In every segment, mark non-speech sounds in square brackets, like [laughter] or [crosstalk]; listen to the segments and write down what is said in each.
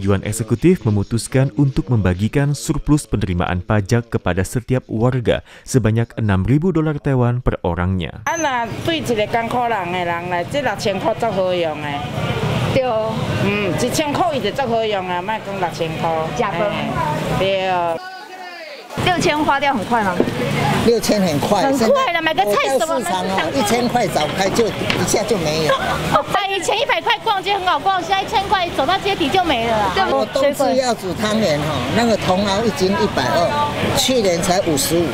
Yuan Eksekutif memutuskan untuk membagikan surplus penerimaan pajak kepada setiap warga sebanyak 6.000 dolar Taiwan per orangnya. 六千花掉很快吗？六千很快，很快了，买个菜什么的，一千块早开就一下就没有。花以前一百块逛街很好逛，现在一千块走到街底就没了。我冬至要煮汤圆哈，那个茼蒿一斤一百二，去年才五十五。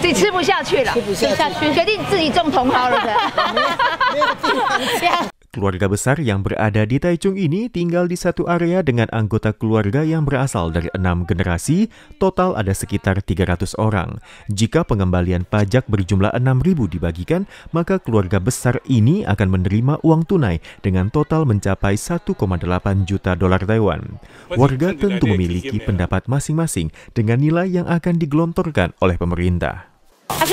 自己吃不下去了，吃不下去，决定自己种茼蒿了。哈哈哈哈 Keluarga besar yang berada di Taichung ini tinggal di satu area dengan anggota keluarga yang berasal dari enam generasi, total ada sekitar 300 orang. Jika pengembalian pajak berjumlah 6.000 dibagikan, maka keluarga besar ini akan menerima uang tunai dengan total mencapai 1,8 juta dolar Taiwan. Warga kan tentu memiliki ya? pendapat masing-masing dengan nilai yang akan digelontorkan oleh pemerintah. [laughs]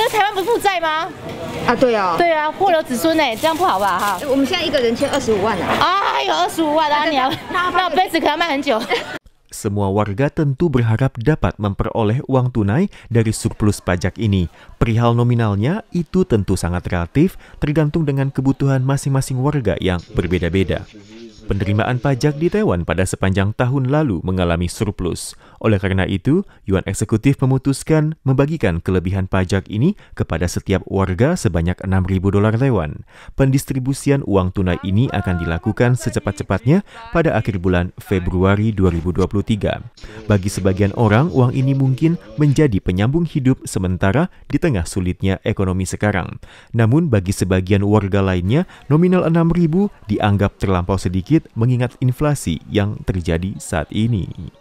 Semua warga tentu berharap dapat memperoleh uang tunai dari surplus pajak ini. Perihal nominalnya, itu tentu sangat relatif, tergantung dengan kebutuhan masing-masing warga yang berbeda-beda. Penerimaan pajak di Taiwan pada sepanjang tahun lalu mengalami surplus. Oleh karena itu, Yuan Eksekutif memutuskan membagikan kelebihan pajak ini kepada setiap warga sebanyak 6.000 dolar Taiwan. Pendistribusian uang tunai ini akan dilakukan secepat-cepatnya pada akhir bulan Februari 2023. Bagi sebagian orang, uang ini mungkin menjadi penyambung hidup sementara di tengah sulitnya ekonomi sekarang. Namun bagi sebagian warga lainnya, nominal 6.000 dianggap terlampau sedikit sedikit mengingat inflasi yang terjadi saat ini.